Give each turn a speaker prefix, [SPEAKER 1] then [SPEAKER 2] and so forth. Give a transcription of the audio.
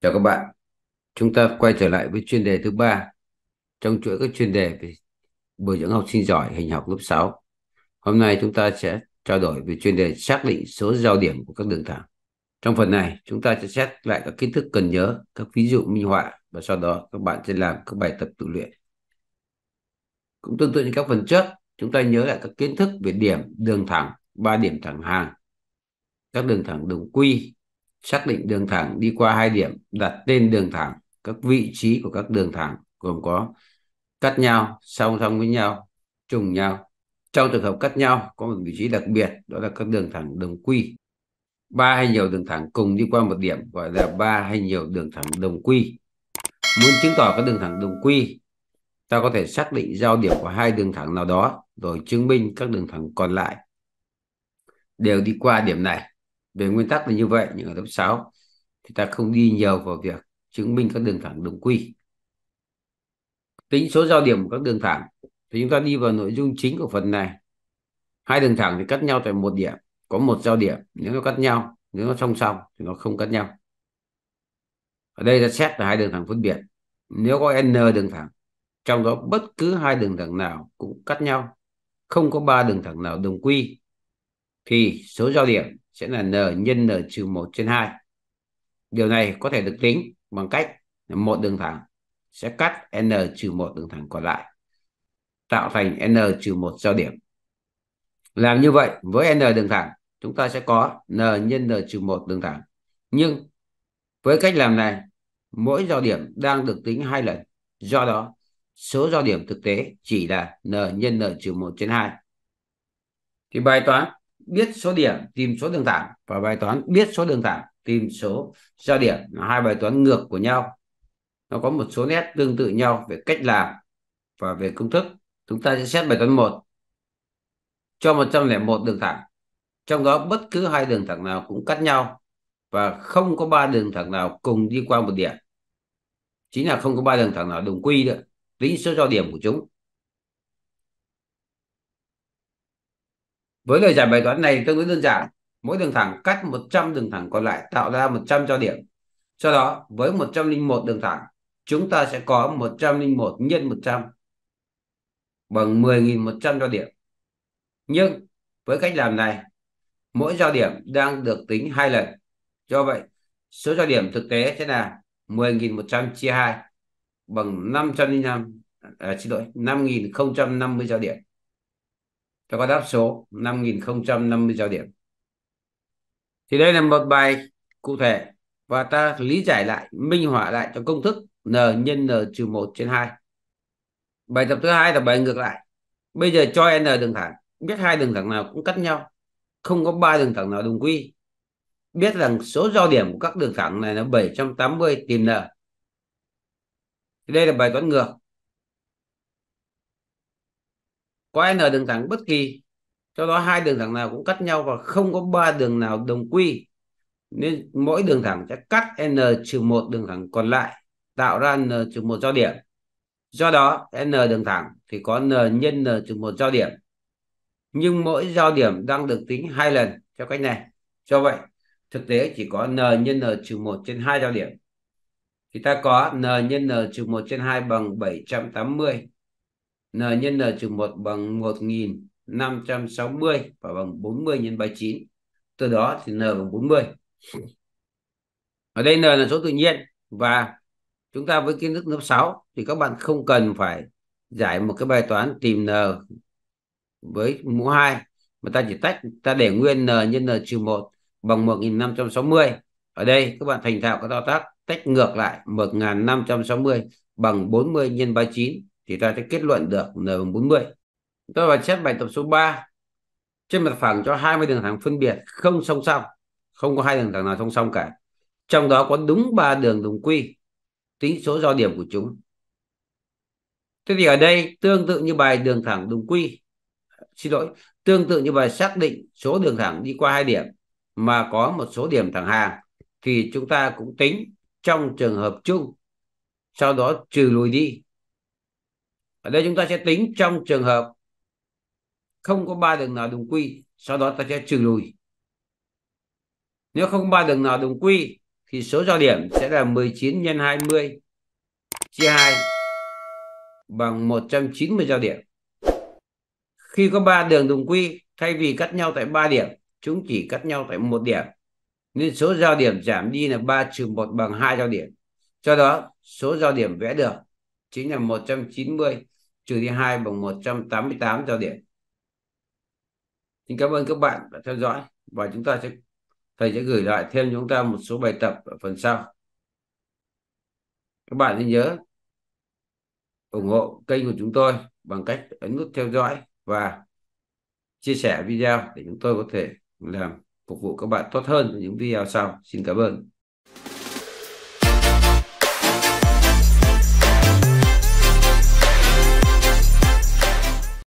[SPEAKER 1] Chào các bạn. Chúng ta quay trở lại với chuyên đề thứ ba trong chuỗi các chuyên đề về bồi dưỡng học sinh giỏi hình học lớp 6. Hôm nay chúng ta sẽ trao đổi về chuyên đề xác định số giao điểm của các đường thẳng. Trong phần này, chúng ta sẽ xét lại các kiến thức cần nhớ, các ví dụ minh họa và sau đó các bạn sẽ làm các bài tập tự luyện. Cũng tương tự như các phần trước, chúng ta nhớ lại các kiến thức về điểm, đường thẳng, ba điểm thẳng hàng, các đường thẳng đồng quy, xác định đường thẳng đi qua hai điểm đặt tên đường thẳng các vị trí của các đường thẳng gồm có cắt nhau song song với nhau trùng nhau trong trường hợp cắt nhau có một vị trí đặc biệt đó là các đường thẳng đồng quy ba hay nhiều đường thẳng cùng đi qua một điểm gọi là ba hay nhiều đường thẳng đồng quy muốn chứng tỏ các đường thẳng đồng quy ta có thể xác định giao điểm của hai đường thẳng nào đó rồi chứng minh các đường thẳng còn lại đều đi qua điểm này về nguyên tắc là như vậy nhưng ở lớp 6 thì ta không đi nhiều vào việc chứng minh các đường thẳng đồng quy tính số giao điểm của các đường thẳng thì chúng ta đi vào nội dung chính của phần này hai đường thẳng thì cắt nhau tại một điểm có một giao điểm nếu nó cắt nhau nếu nó song song thì nó không cắt nhau ở đây ta xét là hai đường thẳng phân biệt nếu có n đường thẳng trong đó bất cứ hai đường thẳng nào cũng cắt nhau không có ba đường thẳng nào đồng quy thì số giao điểm sẽ là n nhân n trừ 1 trên 2. Điều này có thể được tính bằng cách một đường thẳng sẽ cắt n trừ 1 đường thẳng còn lại tạo thành n trừ 1 giao điểm. Làm như vậy với n đường thẳng chúng ta sẽ có n nhân n trừ 1 đường thẳng. Nhưng với cách làm này mỗi giao điểm đang được tính hai lần. Do đó số giao điểm thực tế chỉ là n nhân n trừ 1 trên 2. Thì bài toán biết số điểm tìm số đường thẳng và bài toán biết số đường thẳng tìm số giao điểm là hai bài toán ngược của nhau nó có một số nét tương tự nhau về cách làm và về công thức chúng ta sẽ xét bài toán 1 cho 101 đường thẳng trong đó bất cứ hai đường thẳng nào cũng cắt nhau và không có ba đường thẳng nào cùng đi qua một điểm chính là không có ba đường thẳng nào đồng quy được tính số giao điểm của chúng với lời giải bài toán này tương đối đơn giản mỗi đường thẳng cắt 100 đường thẳng còn lại tạo ra 100 cho điểm do đó với 101 đường thẳng chúng ta sẽ có 101 nhân 100 bằng 10.100 cho điểm nhưng với cách làm này mỗi giao điểm đang được tính hai lần do vậy số giao điểm thực tế sẽ là 10.100 chia 2 bằng 505 à, xin lỗi 5.050 giao điểm cho có đáp số 5050 giao điểm thì đây là một bài cụ thể và ta lý giải lại minh họa lại cho công thức n nhân n trừ 1 trên 2 bài tập thứ hai là bài ngược lại bây giờ cho n đường thẳng biết hai đường thẳng nào cũng cắt nhau không có ba đường thẳng nào đồng quy biết rằng số giao điểm của các đường thẳng này là 780 tìm n thì đây là bài toán ngược có n đường thẳng bất kỳ cho đó hai đường thẳng nào cũng cắt nhau và không có ba đường nào đồng quy nên mỗi đường thẳng sẽ cắt n trừ một đường thẳng còn lại tạo ra n trừ một giao điểm do đó n đường thẳng thì có n nhân n trừ một giao điểm nhưng mỗi giao điểm đang được tính hai lần theo cách này do vậy thực tế chỉ có n nhân n trừ một trên hai giao điểm thì ta có n nhân n trừ một trên hai bằng 780 n nhân n trừ 1 bằng 1560 và bằng 40 nhân 39. Từ đó thì n bằng 40. Ở đây n là số tự nhiên và chúng ta với kiến thức lớp 6 thì các bạn không cần phải giải một cái bài toán tìm n với mũ 2 mà ta chỉ tách ta để nguyên n nhân n trừ 1 bằng 1560. Ở đây các bạn thành thạo các thao tác tách ngược lại 1560 bằng 40 nhân 39 thì ta sẽ kết luận được n bằng 40 tôi vào xét bài tập số 3 trên mặt phẳng cho 20 đường thẳng phân biệt không song song không có hai đường thẳng nào song song cả trong đó có đúng ba đường đồng quy tính số giao điểm của chúng thế thì ở đây tương tự như bài đường thẳng đồng quy xin lỗi tương tự như bài xác định số đường thẳng đi qua hai điểm mà có một số điểm thẳng hàng thì chúng ta cũng tính trong trường hợp chung sau đó trừ lùi đi ở đây chúng ta sẽ tính trong trường hợp không có ba đường nào đồng quy sau đó ta sẽ trừ lùi nếu không ba đường nào đồng quy thì số giao điểm sẽ là 19 nhân 20 chia 2 bằng 190 giao điểm. Khi có ba đường đồng quy, thay vì cắt nhau tại 3 điểm, chúng chỉ cắt nhau tại một điểm. Nên số giao điểm giảm đi là 3 trừ 1 bằng 2 giao điểm. Cho đó, số giao điểm vẽ được chính là 190 trừ đi 2 bằng 188 giao điểm. Xin cảm ơn các bạn đã theo dõi và chúng ta sẽ thầy sẽ gửi lại thêm chúng ta một số bài tập ở phần sau. Các bạn nên nhớ ủng hộ kênh của chúng tôi bằng cách ấn nút theo dõi và chia sẻ video để chúng tôi có thể làm phục vụ các bạn tốt hơn những video sau. Xin cảm ơn.